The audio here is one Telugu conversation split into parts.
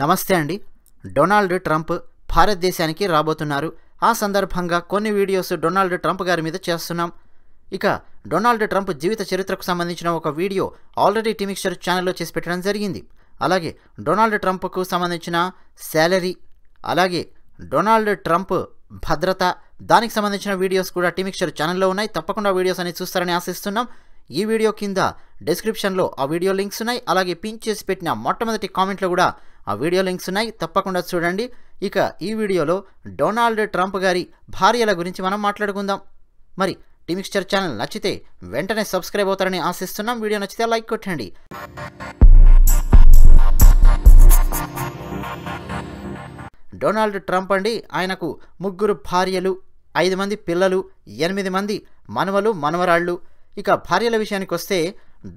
నమస్తే అండి డొనాల్డ్ ట్రంప్ భారతదేశానికి రాబోతున్నారు ఆ సందర్భంగా కొన్ని వీడియోస్ డొనాల్డ్ ట్రంప్ గారి మీద చేస్తున్నాం ఇక డొనాల్డ్ ట్రంప్ జీవిత చరిత్రకు సంబంధించిన ఒక వీడియో ఆల్రెడీ టీమిక్స్చర్ ఛానల్లో చేసి పెట్టడం జరిగింది అలాగే డొనాల్డ్ ట్రంప్కు సంబంధించిన శాలరీ అలాగే డొనాల్డ్ ట్రంప్ భద్రత దానికి సంబంధించిన వీడియోస్ కూడా టీమిక్స్చర్ ఛానల్లో ఉన్నాయి తప్పకుండా వీడియోస్ అనేది చూస్తారని ఆశిస్తున్నాం ఈ వీడియో కింద డిస్క్రిప్షన్లో ఆ వీడియో లింక్స్ ఉన్నాయి అలాగే పిన్ చేసి పెట్టిన మొట్టమొదటి కామెంట్లో కూడా ఆ వీడియో లింక్స్ ఉన్నాయి తప్పకుండా చూడండి ఇక ఈ వీడియోలో డొనాల్డ్ ట్రంప్ గారి భార్యల గురించి మనం మాట్లాడుకుందాం మరి టీమిక్స్చర్ ఛానల్ నచ్చితే వెంటనే సబ్స్క్రైబ్ అవుతారని ఆశిస్తున్నాం వీడియో నచ్చితే లైక్ కొట్టండి డొనాల్డ్ ట్రంప్ అండి ఆయనకు ముగ్గురు భార్యలు ఐదు మంది పిల్లలు ఎనిమిది మంది మనవలు మనవరాళ్ళు ఇక భార్యల విషయానికి వస్తే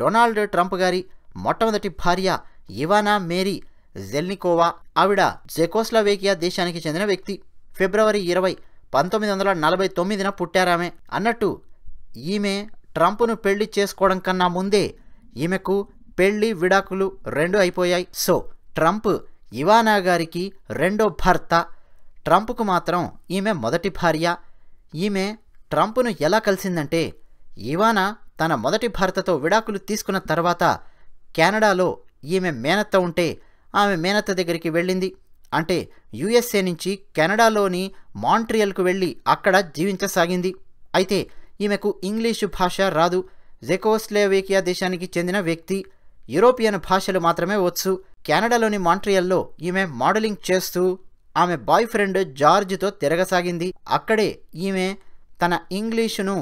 డొనాల్డ్ ట్రంప్ గారి మొట్టమొదటి భార్య ఇవానా మేరీ జెల్నికోవా ఆవిడ జెకోస్లవేకియా దేశానికి చెందిన వ్యక్తి ఫిబ్రవరి ఇరవై పంతొమ్మిది వందల నలభై తొమ్మిదిన పుట్టారామె అన్నట్టు ఈమె ట్రంప్ను పెళ్లి చేసుకోవడం కన్నా ముందే ఈమెకు పెళ్లి విడాకులు రెండు అయిపోయాయి సో ట్రంప్ ఇవానా గారికి రెండో భర్త ట్రంప్కు మాత్రం ఈమె మొదటి భార్య ఈమె ట్రంప్ను ఎలా కలిసిందంటే ఇవానా తన మొదటి భర్తతో విడాకులు తీసుకున్న తర్వాత కెనడాలో ఈమె మేనత్త ఉంటే ఆమె మేనత్త దగ్గరికి వెళ్ళింది అంటే యుఎస్ఏ నుంచి కెనడాలోని మాంట్రియల్కు వెళ్ళి అక్కడ జీవించసాగింది అయితే ఈమెకు ఇంగ్లీషు భాష రాదు జెకోస్లేవేకియా దేశానికి చెందిన వ్యక్తి యూరోపియన్ భాషలు మాత్రమే వచ్చు కెనడాలోని మాంట్రియల్లో ఈమె మోడలింగ్ చేస్తూ ఆమె బాయ్ ఫ్రెండ్ జార్జ్తో తిరగసాగింది అక్కడే ఈమె తన ఇంగ్లీషును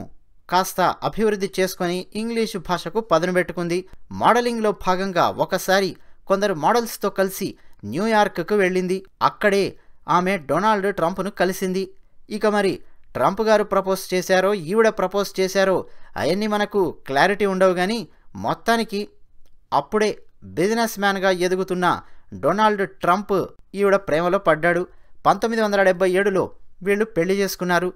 కాస్త అభివృద్ధి చేసుకొని ఇంగ్లీషు భాషకు పదును పెట్టుకుంది మోడలింగ్లో భాగంగా ఒకసారి కొందరు మోడల్స్తో కలిసి న్యూయార్క్కు వెళ్ళింది అక్కడే ఆమె డొనాల్డ్ ట్రంప్ను కలిసింది ఇక మరి ట్రంప్ గారు ప్రపోజ్ చేశారో ఈవిడ ప్రపోజ్ చేశారో అవన్నీ మనకు క్లారిటీ ఉండవు కానీ మొత్తానికి అప్పుడే బిజినెస్ మ్యాన్గా ఎదుగుతున్న డొనాల్డ్ ట్రంప్ ఈవిడ ప్రేమలో పడ్డాడు పంతొమ్మిది వందల డెబ్బై ఏడులో వీళ్ళు పెళ్లి చేసుకున్నారు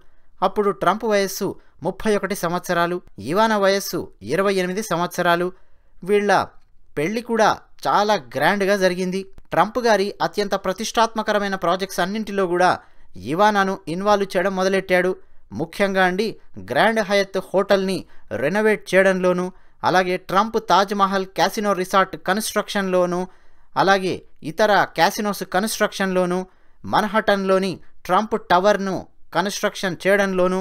అప్పుడు ట్రంప్ వయస్సు ముప్పై ఒకటి సంవత్సరాలు ఇవాన వయస్సు ఇరవై ఎనిమిది సంవత్సరాలు వీళ్ళ పెళ్లి కూడా చాలా గ్రాండ్గా జరిగింది ట్రంప్ గారి అత్యంత ప్రతిష్టాత్మకరమైన ప్రాజెక్ట్స్ అన్నింటిలో కూడా ఇవానాను ఇన్వాల్వ్ చేయడం మొదలెట్టాడు ముఖ్యంగా అండి గ్రాండ్ హయత్ హోటల్ని రెనోవేట్ చేయడంలోనూ అలాగే ట్రంప్ తాజ్మహల్ క్యాసినో రిసార్ట్ కన్స్ట్రక్షన్లోనూ అలాగే ఇతర క్యాసినోస్ కన్స్ట్రక్షన్లోనూ మన్హటన్లోని ట్రంప్ టవర్ను కన్స్ట్రక్షన్ చేయడంలోనూ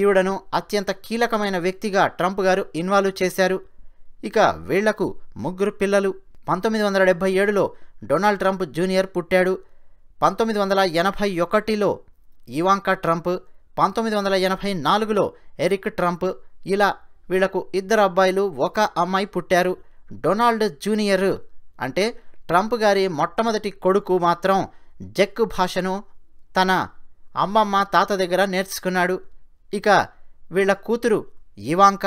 ఈవిడను అత్యంత కీలకమైన వ్యక్తిగా ట్రంప్ గారు ఇన్వాల్వ్ చేశారు ఇక వీళ్లకు ముగ్గురు పిల్లలు పంతొమ్మిది వందల డెబ్భై ఏడులో డొనాల్డ్ ట్రంప్ జూనియర్ పుట్టాడు పంతొమ్మిది వందల ఎనభై ఒకటిలో ఇవాంకా ట్రంప్ పంతొమ్మిది వందల ఎనభై నాలుగులో ఎరిక్ ట్రంప్ ఇలా వీళ్లకు ఇద్దరు అబ్బాయిలు ఒక అమ్మాయి పుట్టారు డొనాల్డ్ జూనియర్ అంటే ట్రంప్ గారి మొట్టమొదటి కొడుకు మాత్రం జెక్ భాషను తన అమ్మమ్మ తాత దగ్గర నేర్చుకున్నాడు ఇక వీళ్ళ కూతురు ఇవాంక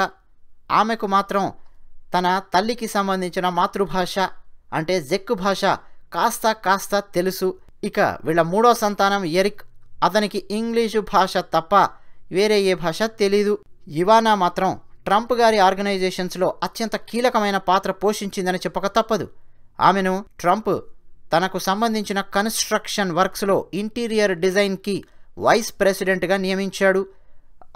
ఆమెకు మాత్రం తన తల్లికి సంబంధించిన మాతృభాష అంటే జెక్కు భాష కాస్త కాస్త తెలుసు ఇక వీళ్ళ మూడో సంతానం ఎరిక్ అతనికి ఇంగ్లీషు భాష తప్ప వేరే ఏ భాష తెలీదు ఇవానా మాత్రం ట్రంప్ గారి ఆర్గనైజేషన్స్లో అత్యంత కీలకమైన పాత్ర పోషించిందని చెప్పక తప్పదు ఆమెను ట్రంప్ తనకు సంబంధించిన కన్స్ట్రక్షన్ వర్క్స్లో ఇంటీరియర్ డిజైన్కి వైస్ ప్రెసిడెంట్గా నియమించాడు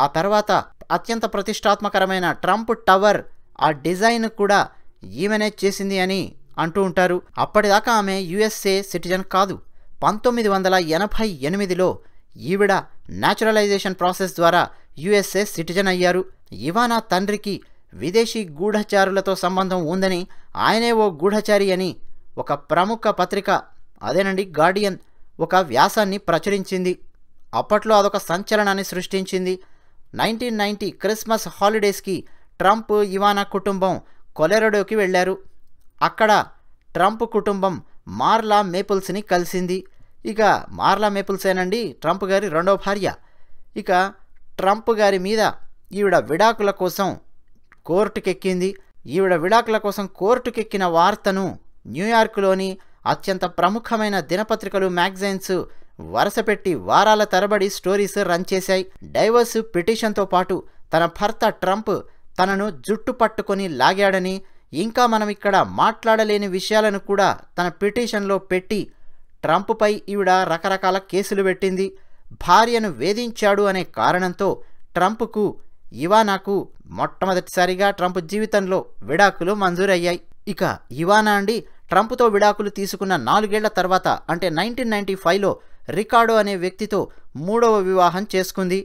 ఆ తర్వాత అత్యంత ప్రతిష్టాత్మకరమైన ట్రంప్ టవర్ ఆ డిజైన్ కూడా ఈమెనే చేసింది అని అంటూ ఉంటారు అప్పటిదాకా ఆమె యుఎస్ఏ సిటిజన్ కాదు పంతొమ్మిది వందల ఎనభై ఎనిమిదిలో ఈవిడ న్యాచురలైజేషన్ ప్రాసెస్ ద్వారా యుఎస్ఏ సిటిజన్ అయ్యారు ఇవానా తండ్రికి విదేశీ గూఢచారులతో సంబంధం ఉందని ఆయనే ఓ గూఢచారి అని ఒక ప్రముఖ పత్రిక అదేనండి గార్డియన్ ఒక వ్యాసాన్ని ప్రచురించింది అప్పట్లో అదొక సంచలనాన్ని సృష్టించింది నైన్టీన్ నైంటీ క్రిస్మస్ హాలిడేస్కి ట్రంప్ ఇవానా కుటుంబం కొలెరడోకి వెళ్లారు అక్కడ ట్రంప్ కుటుంబం మార్లా మేపుల్స్ని కలిసింది ఇక మార్లా మేపుల్సేనండి ట్రంప్ గారి రెండో భార్య ఇక ట్రంప్ గారి మీద ఈవిడ విడాకుల కోసం కోర్టుకెక్కింది ఈవిడ విడాకుల కోసం కోర్టుకెక్కిన వార్తను న్యూయార్క్లోని అత్యంత ప్రముఖమైన దినపత్రికలు మ్యాగజైన్స్ వరుసపెట్టి వారాల తరబడి స్టోరీస్ రన్ చేశాయి డైవర్స్ పిటిషన్తో పాటు తన భర్త ట్రంప్ తనను జుట్టు పట్టుకొని లాగాడని ఇంకా మనం ఇక్కడ మాట్లాడలేని విషయాలను కూడా తన పిటిషన్లో పెట్టి ట్రంప్పై ఈవిడ రకరకాల కేసులు పెట్టింది భార్యను వేధించాడు అనే కారణంతో ట్రంప్కు ఇవానాకు మొట్టమొదటిసారిగా ట్రంప్ జీవితంలో విడాకులు మంజూరయ్యాయి ఇక ఇవానా అండి ట్రంప్తో విడాకులు తీసుకున్న నాలుగేళ్ల తర్వాత అంటే నైన్టీన్ నైన్టీ ఫైవ్లో రికార్డో అనే వ్యక్తితో మూడవ వివాహం చేసుకుంది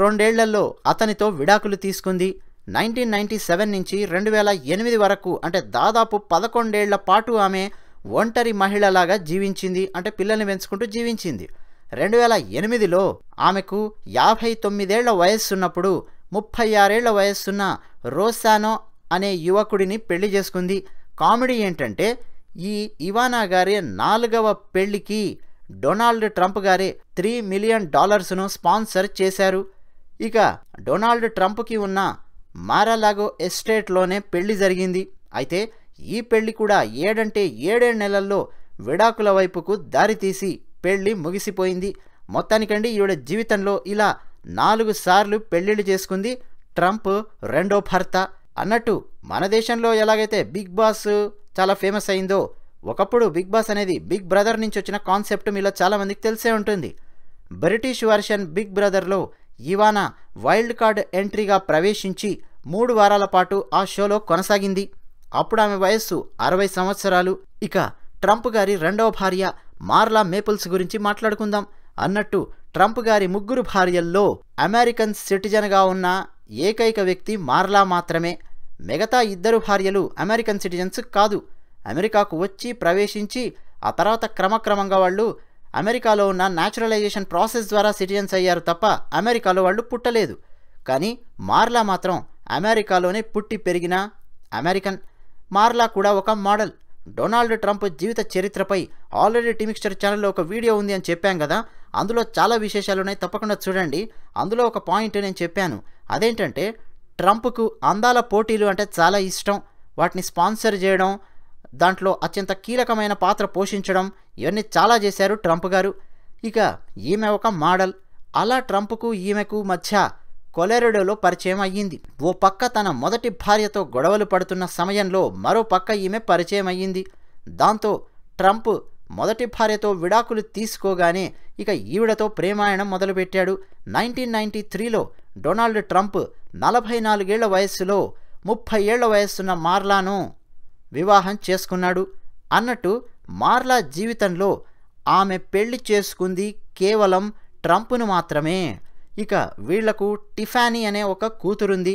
రెండేళ్లలో అతనితో విడాకులు తీసుకుంది నైన్టీన్ నైన్టీ సెవెన్ నుంచి రెండు వేల ఎనిమిది వరకు అంటే దాదాపు పదకొండేళ్ల పాటు ఆమె ఒంటరి మహిళలాగా జీవించింది అంటే పిల్లల్ని పెంచుకుంటూ జీవించింది రెండు వేల ఎనిమిదిలో ఆమెకు యాభై తొమ్మిదేళ్ల వయస్సున్నప్పుడు ముప్పై ఆరేళ్ల వయస్సున్న రోసానో అనే యువకుడిని పెళ్లి చేసుకుంది కామెడీ ఏంటంటే ఈ ఇవానా గారి నాలుగవ పెళ్లికి డొనాల్డ్ ట్రంప్ గారే త్రీ మిలియన్ డాలర్స్ను స్పాన్సర్ చేశారు ఇక డొనాల్డ్ ట్రంప్కి ఉన్న మారాలాగో ఎస్టేట్లోనే పెళ్లి జరిగింది అయితే ఈ పెళ్లి కూడా ఏడంటే ఏడేడు నెలల్లో విడాకుల వైపుకు దారితీసి పెళ్లి ముగిసిపోయింది మొత్తానికండి ఈవిడ జీవితంలో ఇలా నాలుగు సార్లు పెళ్లిళ్ళు చేసుకుంది ట్రంప్ రెండో భర్త అన్నట్టు మన దేశంలో ఎలాగైతే బిగ్ బాస్ చాలా ఫేమస్ అయిందో ఒకప్పుడు బిగ్ బాస్ అనేది బిగ్ బ్రదర్ నుంచి వచ్చిన కాన్సెప్ట్ మీలో చాలామందికి తెలిసే ఉంటుంది బ్రిటిష్ వర్షన్ బిగ్ బ్రదర్లో ఇవాన వైల్డ్ కార్డ్ ఎంట్రీగా ప్రవేశించి మూడు వారాల పాటు ఆ షోలో కొనసాగింది అప్పుడు ఆమె వయస్సు అరవై సంవత్సరాలు ఇక ట్రంప్ గారి రెండవ భార్య మార్లా మేపుల్స్ గురించి మాట్లాడుకుందాం అన్నట్టు ట్రంప్ గారి ముగ్గురు భార్యల్లో అమెరికన్ సిటిజన్గా ఉన్న ఏకైక వ్యక్తి మార్లా మాత్రమే మిగతా ఇద్దరు భార్యలు అమెరికన్ సిటిజన్స్ కాదు అమెరికాకు వచ్చి ప్రవేశించి ఆ తర్వాత క్రమక్రమంగా వాళ్ళు అమెరికాలో ఉన్న న్యాచురలైజేషన్ ప్రాసెస్ ద్వారా సిటిజన్స్ అయ్యారు తప్ప అమెరికాలో వాళ్ళు పుట్టలేదు కానీ మార్లా మాత్రం అమెరికాలోనే పుట్టి పెరిగిన అమెరికన్ మార్లా కూడా ఒక మోడల్ డొనాల్డ్ ట్రంప్ జీవిత చరిత్రపై ఆల్రెడీ టిమిక్స్టర్ ఛానల్లో ఒక వీడియో ఉంది అని చెప్పాం కదా అందులో చాలా విశేషాలున్నాయి తప్పకుండా చూడండి అందులో ఒక పాయింట్ నేను చెప్పాను అదేంటంటే ట్రంప్కు అందాల పోటీలు అంటే చాలా ఇష్టం వాటిని స్పాన్సర్ చేయడం దాంట్లో అత్యంత కీలకమైన పాత్ర పోషించడం ఇవన్నీ చాలా చేశారు ట్రంప్ గారు ఇక ఈమె ఒక మోడల్ అలా ట్రంప్కు ఈమెకు మధ్య కొలెరడోలో పరిచయం అయ్యింది ఓ పక్క తన మొదటి భార్యతో గొడవలు పడుతున్న సమయంలో మరో పక్క ఈమె పరిచయం అయ్యింది దాంతో ట్రంప్ మొదటి భార్యతో విడాకులు తీసుకోగానే ఇక ఈవిడతో ప్రేమాయణం మొదలుపెట్టాడు నైన్టీన్ నైన్టీ త్రీలో డొనాల్డ్ ట్రంప్ నలభై నాలుగేళ్ల వయస్సులో ముప్పై ఏళ్ల వయస్సున్న మార్లాను వివాహం చేసుకున్నాడు అన్నట్టు మార్లా జీవితంలో ఆమె పెళ్లి చేసుకుంది కేవలం ట్రంప్ను మాత్రమే ఇక వీళ్లకు టిఫానీ అనే ఒక కూతురుంది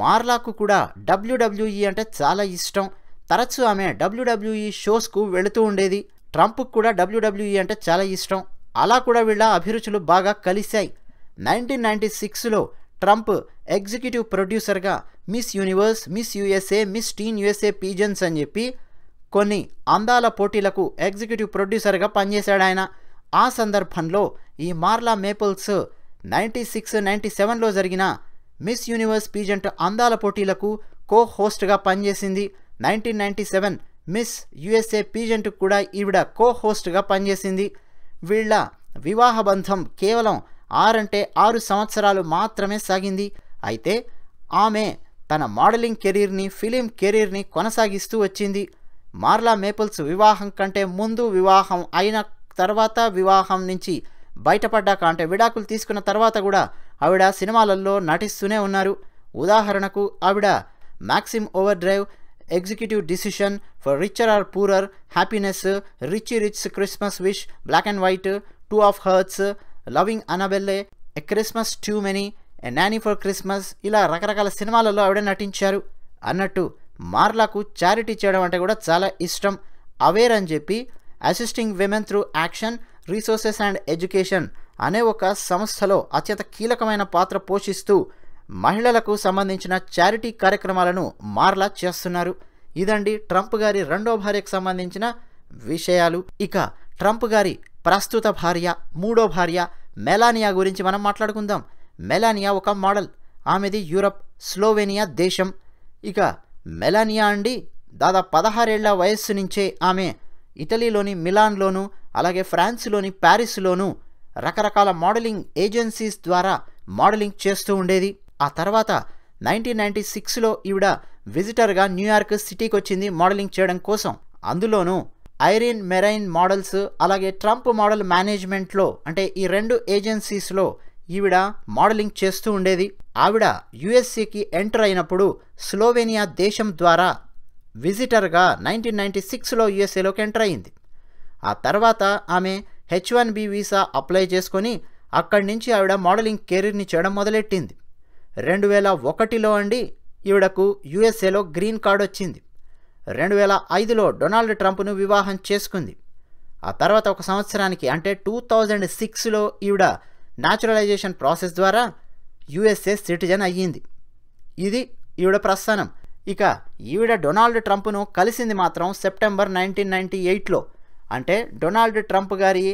మార్లాకు కూడా డబ్ల్యూడబ్ల్యూఈ అంటే చాలా ఇష్టం తరచూ ఆమె డబ్ల్యూడబ్ల్యూఈ షోస్కు వెళుతూ ఉండేది ట్రంప్కు కూడా డబ్ల్యూడబ్ల్యూఈ అంటే చాలా ఇష్టం అలా కూడా వీళ్ళ అభిరుచులు బాగా కలిశాయి నైన్టీన్ నైన్టీ సిక్స్లో ట్రంప్ ఎగ్జిక్యూటివ్ ప్రొడ్యూసర్గా Miss Universe Miss USA Miss teen USA pageants అని చెప్పి కొన్ని అందాల పోటీలకు ఎగ్జిక్యూటివ్ ప్రొడ్యూసర్గా పనిచేశాడు ఆయన ఆ సందర్భంలో ఈ Marla Maples ninety six ninety సెవెన్లో జరిగిన మిస్ యూనివర్స్ పీజెంట్ అందాల పోటీలకు కో హోస్ట్గా పనిచేసింది nineteen ninety seven Miss USA pageant కూడా ఈవిడ కో హోస్ట్గా పనిచేసింది వీళ్ళ వివాహ బంధం కేవలం ఆరంటే ఆరు సంవత్సరాలు మాత్రమే సాగింది అయితే ఆమె తన మోడలింగ్ కెరీర్ని ఫిలిం కెరీర్ని కొనసాగిస్తూ వచ్చింది మార్లా మేపుల్స్ వివాహం కంటే ముందు వివాహం అయిన తర్వాత వివాహం నుంచి బయటపడ్డాక అంటే విడాకులు తీసుకున్న తర్వాత కూడా ఆవిడ సినిమాలలో నటిస్తూనే ఉన్నారు ఉదాహరణకు ఆవిడ maximum overdrive executive decision for richer or poorer happiness rich rich Christmas wish black and white two of hearts loving Annabelle a Christmas too many a nanny for Christmas ఇలా రకరకాల సినిమాలలో ఆవిడ నటించారు అన్నట్టు మార్లాకు చారిటీ చేయడం అంటే కూడా చాలా ఇష్టం అవేర్ అని చెప్పి assisting women through action resources and education అనే ఒక సంస్థలో అత్యంత కీలకమైన పాత్ర పోషిస్తూ మహిళలకు సంబంధించిన చారిటీ కార్యక్రమాలను మార్లా చేస్తున్నారు ఇదండి ట్రంప్ గారి రెండో భార్యకు సంబంధించిన విషయాలు ఇక ట్రంప్ గారి ప్రస్తుత భార్య మూడో భార్య మెలానియా గురించి మనం మాట్లాడుకుందాం మెలానియా ఒక మోడల్ ఆమెది యూరప్ స్లోవేనియా దేశం ఇక మెలానియా అండి దాదాపు పదహారేళ్ల వయస్సు నుంచే ఆమె ఇటలీలోని మిలాన్లోను అలాగే ఫ్రాన్స్లోని ప్యారిస్లోను రకరకాల మోడలింగ్ ఏజెన్సీస్ ద్వారా మోడలింగ్ చేస్తూ ఉండేది ఆ తర్వాత నైన్టీన్ నైన్టీ సిక్స్లో ఈవిడ విజిటర్గా న్యూయార్క్ సిటీకి వచ్చింది మోడలింగ్ చేయడం కోసం అందులోనూ ఐరిన్ మెరైన్ మోడల్స్ అలాగే ట్రంప్ మోడల్ మేనేజ్మెంట్లో అంటే ఈ రెండు ఏజెన్సీస్లో ఈవిడ మోడలింగ్ చేస్తూ ఉండేది ఆవిడ యుఎస్సికి ఎంటర్ అయినప్పుడు స్లోవేనియా దేశం ద్వారా విజిటర్గా నైన్టీన్ నైన్టీ సిక్స్లో యుఎస్ఏలోకి ఎంటర్ అయింది ఆ తర్వాత ఆమె H one B visa apply చేసుకొని అక్కడి నుంచి ఆవిడ మోడలింగ్ కెరీర్ని చేయడం మొదలెట్టింది రెండు వేల ఒకటిలో అండి ఈవిడకు యుఎస్ఏలో గ్రీన్ కార్డ్ వచ్చింది రెండు వేల ఐదులో డొనాల్డ్ ట్రంప్ను వివాహం చేసుకుంది ఆ తర్వాత ఒక సంవత్సరానికి అంటే టూ థౌజండ్ సిక్స్లో ఈవిడ న్యాచురలైజేషన్ ప్రాసెస్ ద్వారా యుఎస్ఏ సిటిజన్ అయ్యింది ఇది ఈవిడ ప్రస్థానం ఇక ఈవిడ డొనాల్డ్ ట్రంప్ను కలిసింది మాత్రం సెప్టెంబర్ నైన్టీన్ నైన్టీ ఎయిట్లో అంటే డొనాల్డ్ ట్రంప్ గారి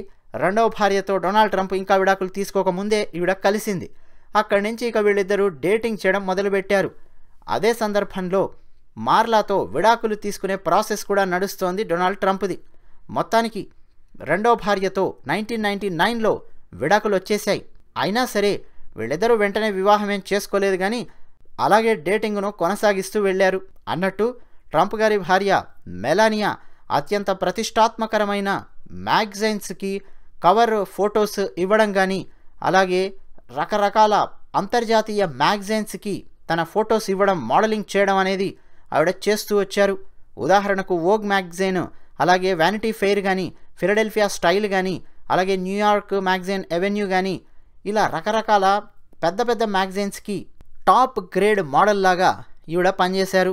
రెండవ భార్యతో డొనాల్డ్ ట్రంప్ ఇంకా విడాకులు తీసుకోకముందే ఈవిడ కలిసింది అక్కడి నుంచి ఇక వీళ్ళిద్దరూ డేటింగ్ చేయడం మొదలుపెట్టారు అదే సందర్భంలో మార్లాతో విడాకులు తీసుకునే ప్రాసెస్ కూడా నడుస్తోంది డొనాల్డ్ ట్రంప్ది మొత్తానికి రెండో భార్యతో నైన్టీన్ నైన్టీ నైన్లో విడాకులు వచ్చేశాయి అయినా సరే వీళ్ళిద్దరూ వెంటనే వివాహం ఏం చేసుకోలేదు కానీ అలాగే డేటింగ్ను కొనసాగిస్తూ వెళ్ళారు అన్నట్టు ట్రంప్ గారి భార్య మెలానియా అత్యంత ప్రతిష్టాత్మకరమైన మ్యాగజైన్స్కి కవర్ ఫొటోస్ ఇవ్వడం కానీ అలాగే రకరకాల అంతర్జాతీయ మ్యాగజైన్స్కి తన ఫొటోస్ ఇవ్వడం మోడలింగ్ చేయడం అనేది ఆవిడ చేస్తూ వచ్చారు ఉదాహరణకు ఓగ్ మ్యాగజైన్ అలాగే వ్యానిటీ ఫెయిర్ కానీ ఫిలడెల్ఫియా స్టైల్ కానీ అలాగే న్యూయార్క్ మ్యాగజైన్ ఎవెన్యూ కానీ ఇలా రకరకాల పెద్ద పెద్ద మ్యాగజైన్స్కి టాప్ గ్రేడ్ మోడల్ లాగా ఈవిడ పనిచేశారు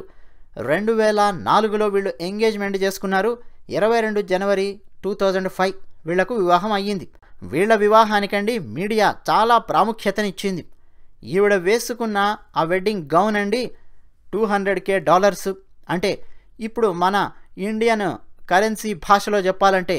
రెండు వేల నాలుగులో వీళ్ళు ఎంగేజ్మెంట్ చేసుకున్నారు ఇరవై రెండు జనవరి టూ థౌజండ్ ఫైవ్ వీళ్లకు వివాహం అయ్యింది వీళ్ళ వివాహానికండి మీడియా చాలా ప్రాముఖ్యతనిచ్చింది ఈవిడ వేసుకున్న ఆ వెడ్డింగ్ గౌన్ అండి టూ హండ్రెడ్ కే డాలర్స్ అంటే ఇప్పుడు మన ఇండియన్ కరెన్సీ భాషలో చెప్పాలంటే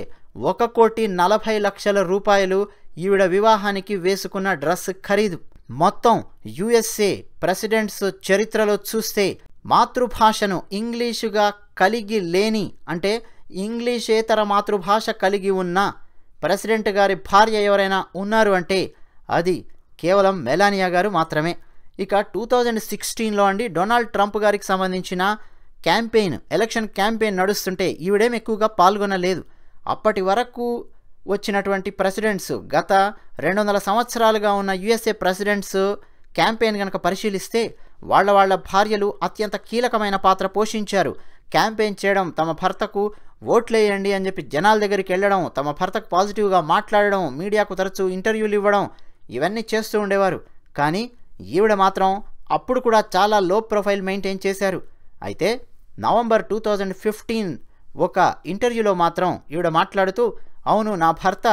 ఒక కోటి నలభై లక్షల రూపాయలు ఈవిడ వివాహానికి వేసుకున్న డ్రెస్ ఖరీదు మొత్తం యుఎస్ఏ ప్రెసిడెంట్స్ చరిత్రలో చూస్తే మాతృభాషను ఇంగ్లీషుగా కలిగి లేని అంటే ఇంగ్లీషేతర మాతృభాష కలిగి ఉన్న ప్రెసిడెంట్ గారి భార్య ఎవరైనా ఉన్నారు అంటే అది కేవలం మెలానియా గారు మాత్రమే ఇక టూ థౌజండ్ సిక్స్టీన్లో అండి డొనాల్డ్ ట్రంప్ గారికి సంబంధించిన క్యాంపెయిన్ ఎలక్షన్ క్యాంపెయిన్ నడుస్తుంటే ఈవిడేం ఎక్కువగా పాల్గొనలేదు అప్పటి వరకు వచ్చినటువంటి ప్రెసిడెంట్స్ గత రెండు వందల సంవత్సరాలుగా ఉన్న యుఎస్ఏ ప్రెసిడెంట్స్ క్యాంపెయిన్ కనుక పరిశీలిస్తే వాళ్ళ వాళ్ళ భార్యలు అత్యంత కీలకమైన పాత్ర పోషించారు క్యాంపెయిన్ చేయడం తమ భర్తకు ఓట్లేయండి అని చెప్పి జనాల దగ్గరికి వెళ్ళడం తమ భర్తకు పాజిటివ్గా మాట్లాడడం మీడియాకు తరచూ ఇంటర్వ్యూలు ఇవ్వడం ఇవన్నీ చేస్తూ ఉండేవారు కానీ ఈవిడ మాత్రం అప్పుడు కూడా చాలా లో ప్రొఫైల్ మెయింటైన్ చేశారు అయితే నవంబర్ టూ థౌజండ్ ఫిఫ్టీన్ ఒక ఇంటర్వ్యూలో మాత్రం ఈవిడ మాట్లాడుతూ అవును నా భర్త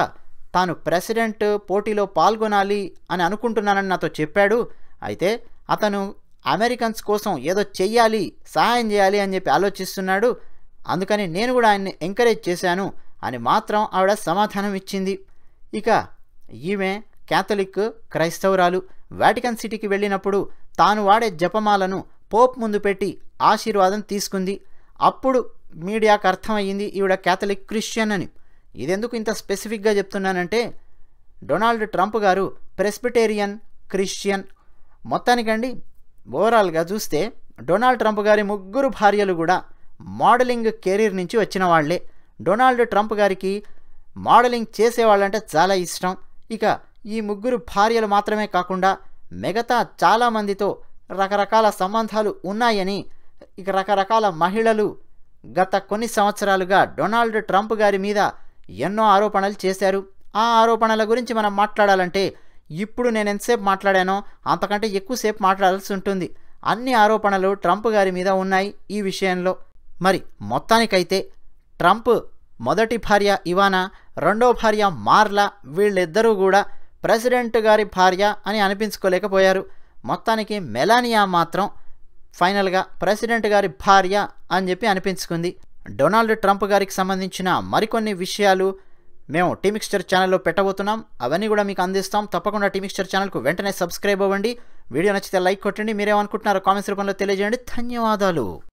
తాను ప్రెసిడెంట్ పోటీలో పాల్గొనాలి అని అనుకుంటున్నానని నాతో చెప్పాడు అయితే అతను అమెరికన్స్ కోసం ఏదో చెయ్యాలి సహాయం చేయాలి అని చెప్పి ఆలోచిస్తున్నాడు అందుకని నేను కూడా ఆయన్ని ఎంకరేజ్ చేశాను అని మాత్రం ఆవిడ సమాధానం ఇచ్చింది ఇక ఈమె క్యాథలిక్ క్రైస్తవురాలు వాటికన్ సిటీకి వెళ్ళినప్పుడు తాను వాడే జపమాలను పోప్ ముందు పెట్టి ఆశీర్వాదం తీసుకుంది అప్పుడు మీడియాకు అర్థమయ్యింది ఈవిడ క్యాథలిక్ క్రిస్టియన్ అని ఇదెందుకు ఇంత స్పెసిఫిక్గా చెప్తున్నానంటే డొనాల్డ్ ట్రంప్ గారు ప్రెస్బిటేరియన్ క్రిస్టియన్ మొత్తానికండి ఓవరాల్గా చూస్తే డొనాల్డ్ ట్రంప్ గారి ముగ్గురు భార్యలు కూడా మోడలింగ్ కెరీర్ నుంచి వచ్చిన వాళ్లే డొనాల్డ్ ట్రంప్ గారికి మోడలింగ్ చేసేవాళ్ళంటే చాలా ఇష్టం ఇక ఈ ముగ్గురు భార్యలు మాత్రమే కాకుండా మిగతా చాలామందితో రకరకాల సంబంధాలు ఉన్నాయని ఇక రకరకాల మహిళలు గత కొన్ని సంవత్సరాలుగా డొనాల్డ్ ట్రంప్ గారి మీద ఎన్నో ఆరోపణలు చేశారు ఆ ఆరోపణల గురించి మనం మాట్లాడాలంటే ఇప్పుడు నేను ఎంతసేపు మాట్లాడానో అంతకంటే ఎక్కువసేపు మాట్లాడాల్సి ఉంటుంది అన్ని ఆరోపణలు ట్రంప్ గారి మీద ఉన్నాయి ఈ విషయంలో మరి మొత్తానికైతే ట్రంప్ మొదటి భార్య ఇవానా రెండో భార్య మార్లా వీళ్ళిద్దరూ కూడా ప్రెసిడెంట్ గారి భార్య అని అనిపించుకోలేకపోయారు మొత్తానికి మెలానియా మాత్రం ఫైనల్గా ప్రెసిడెంట్ గారి భార్య అని చెప్పి అనిపించుకుంది డొనాల్డ్ ట్రంప్ గారికి సంబంధించిన మరికొన్ని విషయాలు మేము టీమిక్స్చర్ ఛానల్లో పెట్టబోతున్నాం అవన్నీ కూడా మీకు అందిస్తాం తప్పకుండా టీమిక్స్చర్ ఛానల్కు వెంటనే సబ్స్క్రైబ్ అవ్వండి వీడియో నచ్చితే లైక్ కొట్టండి మీరేమనుకుంటున్నారో కామెంట్స్ రూపంలో తెలియజేయండి ధన్యవాదాలు